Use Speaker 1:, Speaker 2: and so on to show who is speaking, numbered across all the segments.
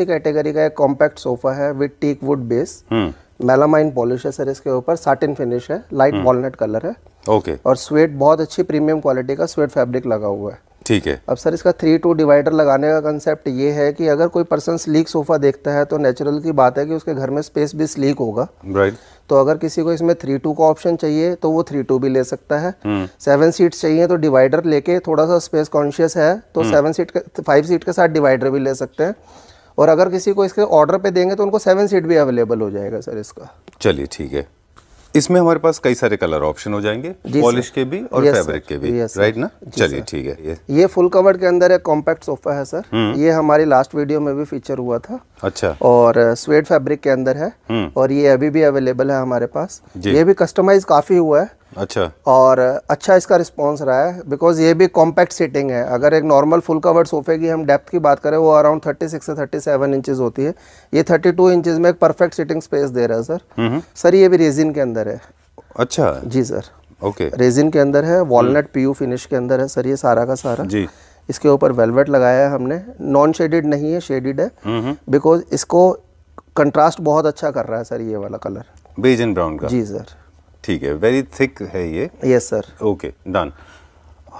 Speaker 1: सी category का एक compact sofa है with teak wood base melamine polish है सर इसके ऊपर साटिन फिनिश है लाइट वॉलनट कलर है ओके और स्वेट बहुत अच्छी प्रीमियम क्वालिटी का स्वेट फैब्रिक लगा हुआ है ठीक है अब सर इसका थ्री टू डिवाइडर लगाने का कंसेप्ट ये है कि अगर कोई पर्सन स्लीक सोफा देखता है तो नेचुरल की बात है कि उसके घर में स्पेस भी स्लीक होगा राइट right. तो अगर किसी को इसमें थ्री टू का ऑप्शन चाहिए तो वो थ्री टू भी ले सकता है सेवन हम्म। सीट चाहिए तो डिवाइडर लेके थोड़ा सा स्पेस कॉन्शियस है तो सेवन सीट फाइव सीट के साथ डिवाइडर भी ले सकते हैं और अगर किसी को इसके ऑर्डर पे देंगे तो उनको सेवन सीट भी अवेलेबल हो जाएगा सर इसका
Speaker 2: चलिए ठीक है इसमें हमारे पास कई सारे कलर ऑप्शन हो जाएंगे पॉलिश के भी और फैब्रिक के भी राइट ना चलिए ठीक है ये
Speaker 1: ये फुल कवर के अंदर एक कॉम्पैक्ट सोफा है सर हम्म। ये हमारी लास्ट वीडियो में भी फीचर हुआ था अच्छा और स्वेट फैब्रिक के अंदर है हम्म। और ये अभी भी अवेलेबल है हमारे पास ये भी कस्टमाइज काफ़ी हुआ है अच्छा और अच्छा इसका रिस्पांस रहा है बिकॉज ये भी कॉम्पैक्ट सीटिंग है अगर एक नॉर्मल फुल कवर्ड सोफे की हम डेप्थ की बात करें वो अराउंड 36 से 37 इंचेस होती है ये 32 इंचेस में एक परफेक्ट सीटिंग स्पेस दे रहा है सर सर हम्म, हम्म। ये भी रेजिन के अंदर है अच्छा जी सर ओके रेजिन के अंदर है वॉलनट पी फिनिश के अंदर है सर ये सारा का सारा जी इसके ऊपर वेलवेट लगाया है हमने नॉन शेडेड नहीं है शेडेड है बिकॉज इसको कंट्रास्ट बहुत अच्छा कर रहा है सर ये वाला कलर
Speaker 2: बेज एंड ब्राउन का जी सर ठीक है वेरी थिक है ये यस सर ओके डन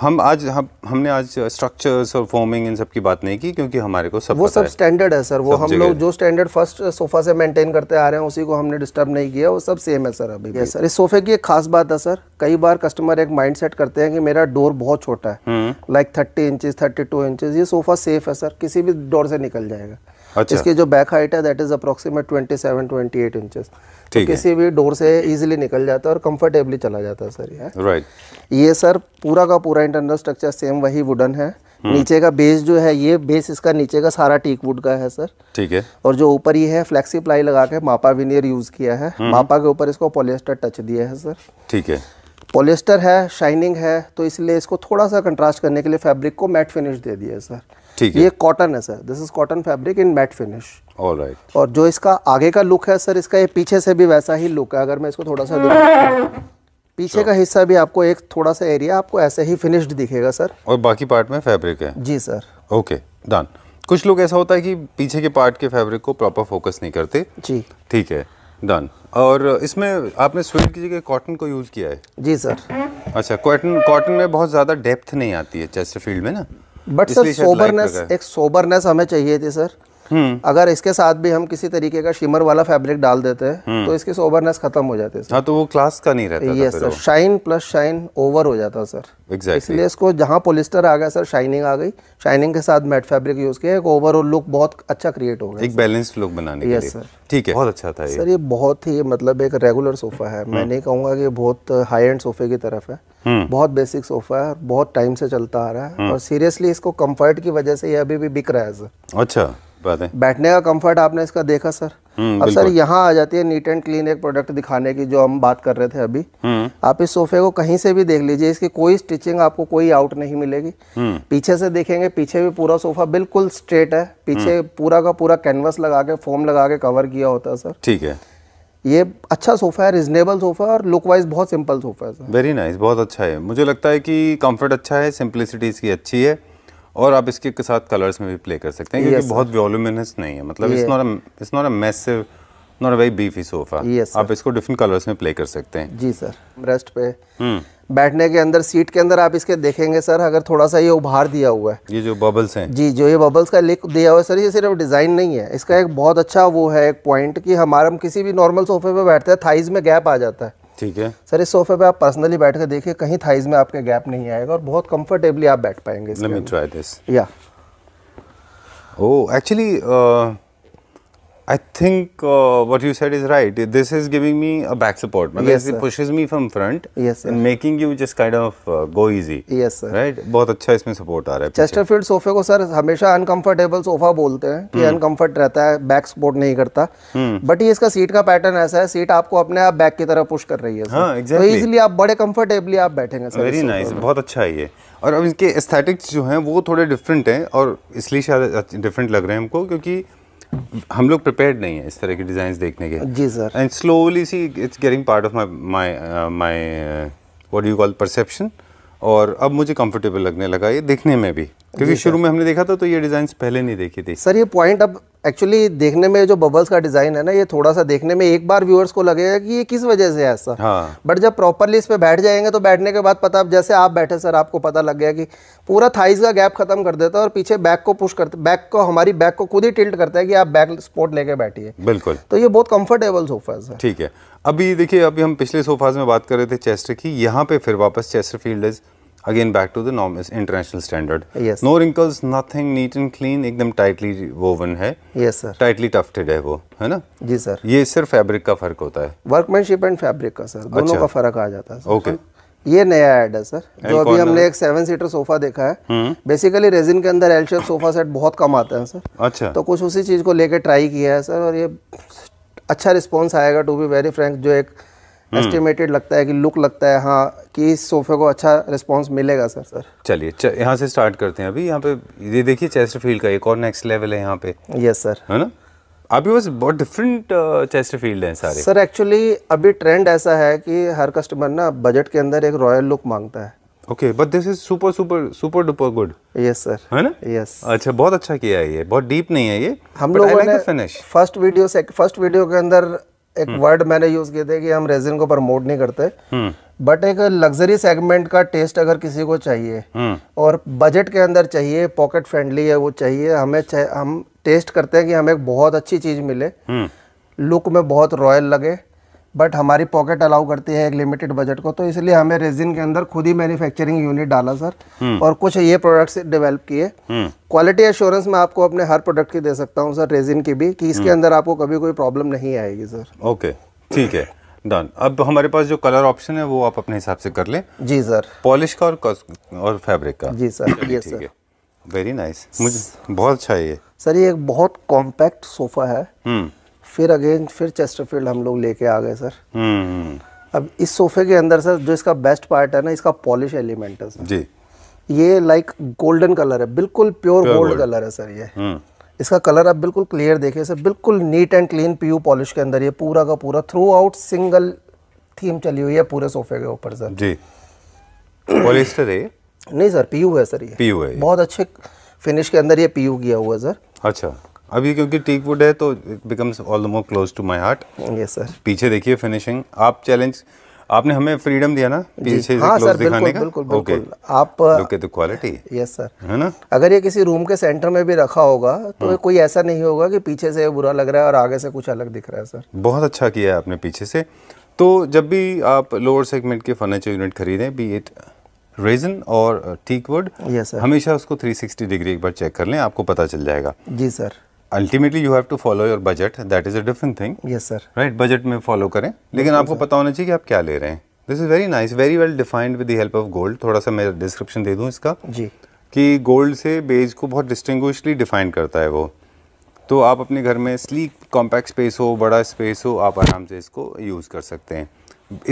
Speaker 2: हम आज हम हमने आज स्ट्रक्चर्स और फॉर्मिंग इन सब की बात नहीं की क्योंकि हमारे को
Speaker 1: सब वो सब स्टैंडर्ड है सर वो हम लोग जो स्टैंडर्ड फर्स्ट सोफा से मेंटेन करते आ रहे हैं उसी को हमने डिस्टर्ब नहीं किया वो सब सेम है सर अभी सर इस सोफे की एक खास बात है सर कई बार कस्टमर एक माइंड सेट करते हैं कि मेरा डोर बहुत छोटा है like thirty inches thirty two inches ये सोफा सेफ है सर किसी भी डोर से निकल जाएगा अच्छा। इसकी जो बैक हाइट है दैट इज अप्रोक्सीमेट 27 28 इंचेस तो किसी भी डोर से इजीली निकल जाता है और कंफर्टेबली चला जाता है सर ये राइट ये सर पूरा का पूरा इंटरनल स्ट्रक्चर सेम वही वुडन है हम्म। नीचे का बेस जो है ये बेस इसका नीचे का सारा टीक वुड का है सर ठीक है और जो ऊपर ये है फ्लेक्सी प्लाई लगा के मापा विनियर यूज किया है हम्म। मापा के ऊपर इसको पॉलिएस्टर टच दिया है सर ठीक है पॉलिएस्टर है शाइनिंग है तो इसलिए इसको थोड़ा सा कंट्रास्ट करने के लिए फैब्रिक को मैट फिनिश दे दिया सर ठीक है ये कॉटन है sir this is cotton fabric in matt finish alright और जो इसका आगे का लुक है सर इसका ये पीछे से भी वैसा ही लुक है अगर मैं इसको थोड़ा सा hmm. पीछे का हिस्सा भी आपको एक थोड़ा सा एरिया आपको ऐसे ही फिनिश्ड दिखेगा सर
Speaker 2: और बाकी पार्ट में फैब्रिक है जी सर ओके डन कुछ लोग ऐसा होता है कि पीछे के पार्ट के फैब्रिक को प्रॉपर फोकस नहीं करते जी ठीक है डन और इसमें आपने स्वेड की जगह कॉटन को यूज़ किया है जी सर अच्छा कॉटन कॉटन में बहुत ज़्यादा डेप्थ नहीं आती है फील्ड में ना बट सर सोबरनेस
Speaker 1: एक सोबरनेस हमें चाहिए थी सर हम्म। अगर इसके साथ भी हम किसी तरीके का शिमर वाला फैब्रिक डाल देते हैं हम्म। तो इसकी सोबरनेस खत्म हो जाती है
Speaker 2: हाँ तो वो क्लास का नहीं रहता yes sir
Speaker 1: shine plus shine over हो जाता सर exactly. इसलिए इसको जहाँ पोलिस्टर आ गया सर शाइनिंग आ गई शाइनिंग के साथ मैट फैब्रिक यूज किया एक ओवरऑल लुक बहुत अच्छा क्रिएट हो
Speaker 2: गया एक बैलेंस्ड लुक बनाने यस सर ठीक है बहुत अच्छा था सर
Speaker 1: ये बहुत ही मतलब एक रेगुलर सोफा है हम्म। मैं नहीं कहूँगा कि बहुत हाई एंड सोफे की तरफ है बहुत बेसिक सोफा है बहुत टाइम से चलता आ रहा है और सीरियसली इसको कंफर्ट की वजह से ये अभी भी बिक रहा है सर अच्छा बैठने का कंफर्ट आपने इसका देखा सर हम्म, अब सर यहाँ आ जाती है नीट एंड क्लीन एक प्रोडक्ट दिखाने की जो हम बात कर रहे थे अभी हम्म। आप इस सोफे को कहीं से भी देख लीजिए इसकी कोई स्टिचिंग आपको कोई आउट नहीं मिलेगी हम्म। पीछे से देखेंगे पीछे भी पूरा सोफा बिल्कुल स्ट्रेट है पीछे पूरा का पूरा कैनवस लगा के फोम लगा के कवर किया होता है सर
Speaker 2: ठीक है ये
Speaker 1: अच्छा सोफा है रिजनेबल सोफा है और लुक वाइज बहुत सिंपल सोफा है
Speaker 2: वेरी नाइस nice, बहुत अच्छा है मुझे लगता है कि कंफर्ट अच्छा है सिंप्लिसिटी इसकी अच्छी है और आप इसके के साथ कलर्स में भी प्ले कर सकते हैं क्योंकि बहुत वॉल्यूमिनस नहीं है मतलब it's not it's not a massive not a very beefy sofa आप इसको डिफरेंट कलर्स में प्ले कर सकते हैं
Speaker 1: जी सर रेस्ट पे hmm. बैठने के अंदर सीट के अंदर आप इसके देखेंगे सर अगर थोड़ा सा ये उभार दिया हुआ है
Speaker 2: ये जो बबल्स
Speaker 1: हैं जी जो ये बबल्स का लिक दिया हुआ है सर ये सिर्फ डिज़ाइन नहीं है इसका एक बहुत अच्छा वो है एक पॉइंट कि हमारा हम किसी भी नॉर्मल सोफे पे बैठते हैं थाइज में गैप आ जाता है ठीक है सर इस सोफे पे आप पर्सनली बैठ कर देखिए कहीं थाइज में आपके गैप नहीं आएगा और बहुत कंफर्टेबली आप बैठ पाएंगे लेट मी ट्राई दिस या
Speaker 2: oh actually I think what you set is right this is giving me a back support pushes me from front making you just kind of go easy yes right बहुत अच्छा इसमें support आ रहा है Chester
Speaker 1: field सोफे को sir हमेशा uncomfortable sofa बोलते हैं कि अनकंफर्ट हम्म। hmm. रहता है बैक सपोर्ट नहीं करता बट हम्म। hmm. इसका सीट का पैटर्न ऐसा है सीट आपको अपने आप बैक की तरह पुश कर रही है सर. हाँ, exactly. तो आप बड़े कंफर्टेबली आप बैठेंगे सर वेरी नाइस
Speaker 2: बहुत अच्छा है ये और अब इसके एस्थेटिक्स जो हैं वो थोड़े डिफरेंट हैं और इसलिए शायद डिफरेंट लग रहे हैं हमको क्योंकि हम लोग प्रिपेयर्ड नहीं है इस तरह के डिज़ाइन देखने के जी sir and slowly see it's getting part of my my my what you call perception और अब मुझे कंफर्टेबल लगने लगा ये देखने में भी क्योंकि शुरू में हमने देखा था तो ये डिज़ाइन पहले नहीं देखी
Speaker 1: थी सर ये पॉइंट अब एक्चुअली देखने में जो बबल्स का डिज़ाइन है ना ये थोड़ा सा देखने में एक बार व्यूअर्स को लगेगा कि ये किस वजह से है ऐसा हाँ। बट जब प्रॉपरली इस पर बैठ जाएंगे तो बैठने के बाद पता जैसे आप बैठे सर आपको पता लग गया कि पूरा थाइस का गैप खत्म कर देता है और पीछे बैक को पुश करते बैक को हमारी बैक को खुद ही टिल्ट करता है कि आप बैक स्पोर्ट लेके बैठिए बिल्कुल तो ये बहुत कंफर्टेबल सोफा है
Speaker 2: ठीक है अभी देखिए अभी हम पिछले सोफाज में बात कर रहे थे चेस्ट की यहाँ पे फिर वापस Chesterfield again back to the norm is international standard yes no wrinkles nothing neat and clean एकदम टाइटली वोवन है यस सर टाइटली टफ्टेड है वो है ना जी सर ये सिर्फ फैब्रिक का फर्क होता है
Speaker 1: वर्कमैनशिप एंड फैब्रिक का सर दोनों अच्छा। का फर्क आ जाता है ओके ये नया ऐड है सर जो अभी हमने एक सेवन सीटर सोफा देखा है बेसिकली हम्म। रेजिन के अंदर एल शेप सोफा सेट बहुत कम आते हैं सर अच्छा तो कुछ उसी चीज को लेकर ट्राई किया है सर और ये अच्छा रिस्पॉन्स आएगा टू बी वेरी फ्रेंक जो एक एस्टिमेटेड hmm. लगता है कि लुक लगता है हाँ कि इस सोफे को अच्छा रिस्पॉन्स मिलेगा सर सर
Speaker 2: चलिए यहाँ से स्टार्ट करते हैं अभी यहाँ पे ये देखिए चेस्ट फील्ड का एक और नेक्स्ट लेवल है यहाँ पे यस सर है ना अभी बस बहुत डिफरेंट चेस्ट फील्ड हैं सारे सर
Speaker 1: एक्चुअली अभी ट्रेंड ऐसा है कि हर कस्टमर ना बजट के अंदर एक रॉयल लुक मांगता है
Speaker 2: okay but this is super super super duper good yes sir है ना यस अच्छा बहुत अच्छा किया है ये बहुत डीप
Speaker 1: नहीं है ये हम लोगों ने फर्स्ट वीडियो से फर्स्ट वीडियो के अंदर एक वर्ड हम्म। मैंने यूज किए थे कि हम रेजिन को प्रमोट नहीं करते बट हम्म। एक लग्जरी सेगमेंट का टेस्ट अगर किसी को चाहिए हम्म। और बजट के अंदर चाहिए पॉकेट फ्रेंडली है वो चाहिए हमें चाहिए, हम टेस्ट करते हैं कि हमें एक बहुत अच्छी चीज़ मिले लुक में बहुत रॉयल लगे बट हमारी पॉकेट अलाउ करती है एक लिमिटेड बजट को तो इसलिए हमें रेजिन के अंदर खुद ही मैन्युफैक्चरिंग यूनिट डाला सर हम्म। और कुछ ये प्रोडक्ट्स डेवलप किए क्वालिटी हम्म। एश्योरेंस मैं आपको अपने हर प्रोडक्ट की दे सकता हूँ सर रेजिन की भी कि इसके हम्म। अंदर आपको कभी कोई प्रॉब्लम नहीं आएगी सर
Speaker 2: ओके ठीक है डन अब हमारे पास जो कलर ऑप्शन है वो आप अपने हिसाब से कर लें जी सर पॉलिश का और और फैब्रिक का जी सर ये सर वेरी नाइस मुझे बहुत अच्छा है ये
Speaker 1: सर ये एक बहुत कॉम्पैक्ट सोफ़ा है फिर अगेन फिर चेस्टरफील्ड हम लोग लेके आ गए सर
Speaker 2: हम्म।
Speaker 1: अब इस सोफे के अंदर सर जो इसका बेस्ट पार्ट है ना इसका पॉलिश एलिमेंट है सर जी ये लाइक गोल्डन कलर है बिल्कुल प्योर गोल्ड कलर है सर ये हम्म। इसका कलर आप बिल्कुल क्लियर देखिए सर बिल्कुल neat and clean PU polish के अंदर ये पूरा का पूरा थ्रू आउट सिंगल थीम चली हुई है पूरे सोफे के ऊपर सर जी पॉलिस्टर है नहीं सर पीयू है सर ये पीयू है बहुत अच्छे फिनिश के अंदर ये पीयू किया हुआ है सर
Speaker 2: अच्छा अभी क्योंकि टीक वुड है तो it becomes all the more close to my heart yes sir पीछे देखिए फिनिशिंग आप चैलेंज आपने हमें फ्रीडम दिया ना पीछे हाँ, सर, दिखाने बिल्कुल, का ओके okay.
Speaker 1: आप look
Speaker 2: at the quality yes sir है ना
Speaker 1: अगर ये किसी रूम के सेंटर में भी रखा होगा तो हाँ. कोई ऐसा नहीं होगा कि पीछे से बुरा लग रहा है और आगे से कुछ अलग दिख रहा है सर
Speaker 2: बहुत अच्छा किया है आपने पीछे से तो जब भी आप लोअर सेगमेंट के फर्नीचर यूनिट खरीदें बी इट रेजन और टीक वुड हमेशा उसको 360 डिग्री एक बार चेक कर लें आपको पता चल जाएगा जी sir ultimately you have to follow your budget that is a different thing yes sir right budget में फॉलो करें लेकिन आपको पता होना चाहिए कि आप क्या ले रहे हैं this is very nice very well defined with the help of gold थोड़ा सा मैं डिस्क्रिप्शन दे दूँ इसका जी कि गोल्ड से बेज को बहुत डिस्टिंग्विशली डिफाइन करता है वो तो आप अपने घर में स्लीक कॉम्पैक्ट स्पेस हो बड़ा स्पेस हो आप आराम से इसको यूज़ कर सकते हैं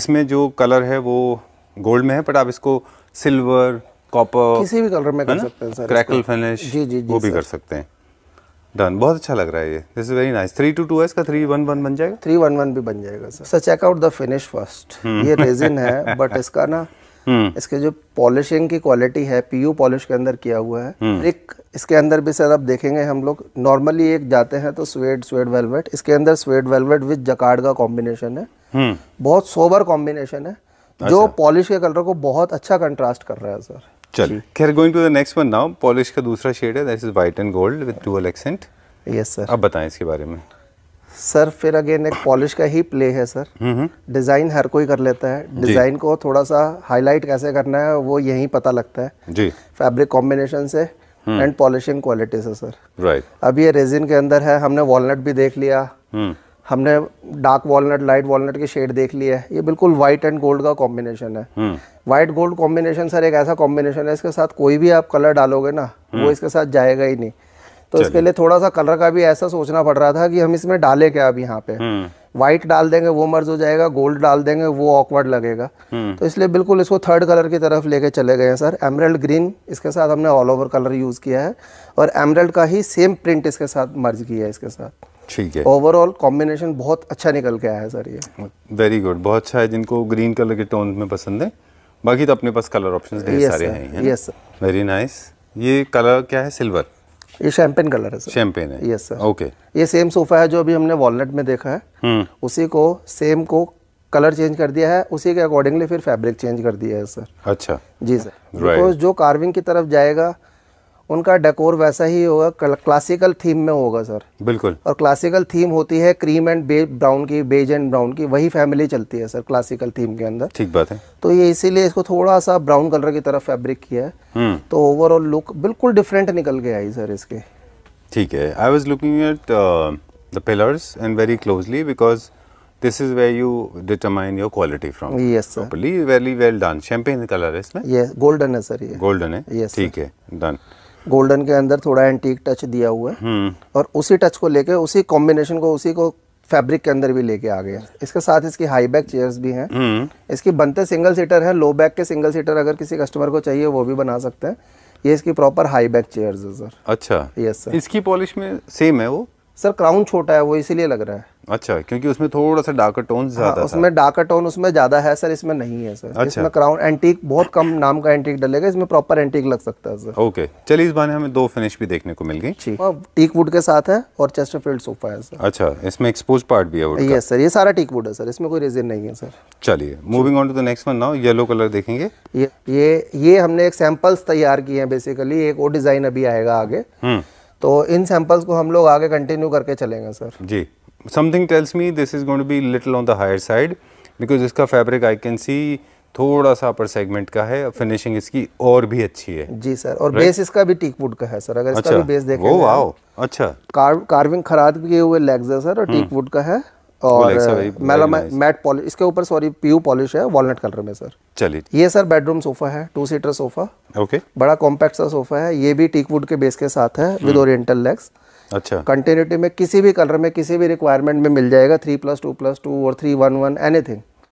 Speaker 2: इसमें जो कलर है वो गोल्ड में है बट आप इसको सिल्वर कॉपर किसी भी कलर में कर सकते हैं सर क्रैकल फिनिश जी जी, जी वो भी कर सकते हैं डन बहुत अच्छा लग रहा है ये this is very nice three two two है इसका थ्री वन वन बन जाएगा थ्री वन वन भी बन जाएगा sir
Speaker 1: sir check out the finish first ये रेजिन है बट इसका ना हम्म। इसके जो पॉलिशिंग की क्वालिटी है पीयू पॉलिश के अंदर किया हुआ है हम्म। एक इसके अंदर भी सर आप देखेंगे हम लोग नॉर्मली एक जाते हैं तो स्वेड स्वेड वेलवेट इसके अंदर स्वेड वेलवेट विद जकार्ड का कॉम्बिनेशन है हम्म। बहुत सोबर कॉम्बिनेशन है जो पॉलिश अच्छा। के कलर को बहुत अच्छा कंट्रास्ट कर रहा है सर
Speaker 2: चलिए खैर going to the next one now polish का दूसरा शेड है that is white and gold with dual accent yes sir अब बताएं इसके बारे में
Speaker 1: सर फिर अगेन एक पॉलिश का ही प्ले है सर डिज़ाइन हम्म, हम्म। हर कोई कर लेता है डिज़ाइन को थोड़ा सा हाईलाइट कैसे करना है वो यही पता लगता है जी फैब्रिक कॉम्बिनेशन से एंड पॉलिशिंग क्वालिटी से सर राइट right. अब ये रेजिन के अंदर है हमने वॉलनट भी देख लिया हम्म। हमने डार्क वॉलनट लाइट वॉलनट के शेड देख लिए है ये बिल्कुल वाइट एंड गोल्ड का कॉम्बिनेशन है व्हाइट गोल्ड कॉम्बिनेशन सर एक ऐसा कॉम्बिनेशन है इसके साथ कोई भी आप कलर डालोगे ना वो हम्म। इसके साथ जाएगा ही नहीं तो इसके लिए थोड़ा सा कलर का भी ऐसा सोचना पड़ रहा था कि हम इसमें डालें क्या अब यहाँ पे व्हाइट हम्म। डाल देंगे वो मर्ज हो जाएगा गोल्ड डाल देंगे वो ऑकवर्ड लगेगा हम्म। तो इसलिए बिल्कुल इसको थर्ड कलर की तरफ लेके चले गए हैं सर एमरल्ड ग्रीन इसके साथ हमने ऑल ओवर कलर यूज़ किया है और एमरल्ड का ही सेम प्रिंट इसके साथ मर्ज किया है इसके साथ ठीक है ओवरऑल कॉम्बिनेशन बहुत अच्छा निकल के आया है सर ये
Speaker 2: वेरी गुड बहुत अच्छा है जिनको ग्रीन कलर के टोन में पसंद है बाकी तो अपने पास कलर ऑप्शन ढेर सारे हैं यस सर वेरी नाइस ये कलर क्या है सिल्वर
Speaker 1: ये शैम्पेन कलर है सर शैम्पेन है यस सर ओके ये सेम सोफा है जो अभी हमने वॉलनट में देखा है हम्म। उसी को सेम को कलर चेंज कर दिया है उसी के अकॉर्डिंगली फिर फैब्रिक चेंज कर दिया है सर
Speaker 2: अच्छा जी सर बिकॉज
Speaker 1: जो कार्विंग की तरफ जाएगा उनका डेकोर वैसा ही होगा क्लासिकल थीम में होगा सर बिल्कुल और क्लासिकल थीम होती है क्रीम एंड बे ब्राउन की बेज एंड ब्राउन की वही फैमिली चलती है सर क्लासिकल थीम के अंदर ठीक बात है तो ये इसीलिए इसको थोड़ा सा ब्राउन कलर की तरफ फैब्रिक किया है हम्म। तो ओवरऑल लुक बिल्कुल डिफरेंट निकल गया है सर इसके
Speaker 2: ठीक है I was looking at the pillars and very closely because this is where you determine your quality from yes sir properly very well done champagne color is mein
Speaker 1: yes golden hai sir ye
Speaker 2: golden hai yes theek hai done
Speaker 1: golden के अंदर थोड़ा antique touch दिया हुआ है हम्म। और उसी touch को लेके उसी कॉम्बिनेशन को उसी को फैब्रिक के अंदर भी लेके आ गए इसके साथ इसकी हाई बैक चेयर्स भी हैं हम्म। इसकी बनते सिंगल सीटर है लो बैक के सिंगल सीटर अगर किसी कस्टमर को चाहिए वो भी बना सकते हैं ये इसकी प्रॉपर हाई बैक चेयर्स है सर अच्छा यस सर इसकी
Speaker 2: पॉलिश में सेम है वो
Speaker 1: सर क्राउन छोटा है वो इसीलिए लग रहा है
Speaker 2: अच्छा क्योंकि उसमें थोड़ा सा डार्कर टोन ज़्यादा हाँ, उसमें
Speaker 1: डार्कर टोन उसमें ज़्यादा है सर इसमें नहीं है सर अच्छा। इसमें क्राउन एंटीक बहुत कम नाम का एंटीक डलेगा इसमें प्रॉपर एंटीक लग सकता है सर
Speaker 2: ओके चलिए इस बारे हमें दो फिनिश भी देखने को मिल गई
Speaker 1: टीक वुड हाँ, के साथ है और फील्ड सोफा है सर
Speaker 2: अच्छा इसमें एक्सपोज पार्ट भी है यस
Speaker 1: सर ये सारा टीक वुड है सर इसमें कोई रीजन नहीं है सर
Speaker 2: चलिए moving on to the next one now yellow colour देखेंगे
Speaker 1: ये ये हमने एक सैम्पल्स तैयार किए हैं बेसिकली एक वो डिज़ाइन अभी आएगा आगे हम्म। तो इन सैंपल्स को हम लोग आगे कंटिन्यू करके चलेंगे सर
Speaker 2: जी something tells me this is going to be little on the higher side because इसका फैब्रिक आई कैन सी थोड़ा सा अपर सेगमेंट का है फिनिशिंग इसकी और भी अच्छी है
Speaker 1: जी सर और बेस इसका भी टीक वुड का है सर अगर इसका अच्छा, भी बेस देखें वो वाओ अच्छा कार, कार्विंग खराद किए हुए लेग्स है सर और टीक हम्म। वुड का है और मैट पॉलिश इसके ऊपर सॉरी पीयू पॉलिश है वॉलनट कलर में सर चलिए ये सर बेडरूम सोफा है टू सीटर सोफा ओके बड़ा कॉम्पैक्ट सा सोफा है ये भी टीक वुड के बेस के साथ है विद ओरिएंटल लेग्स अच्छा कंटिन्यूटी में किसी भी कलर में किसी भी रिक्वायरमेंट में मिल जाएगा three plus two plus two और थ्री वन वन एनीथिंग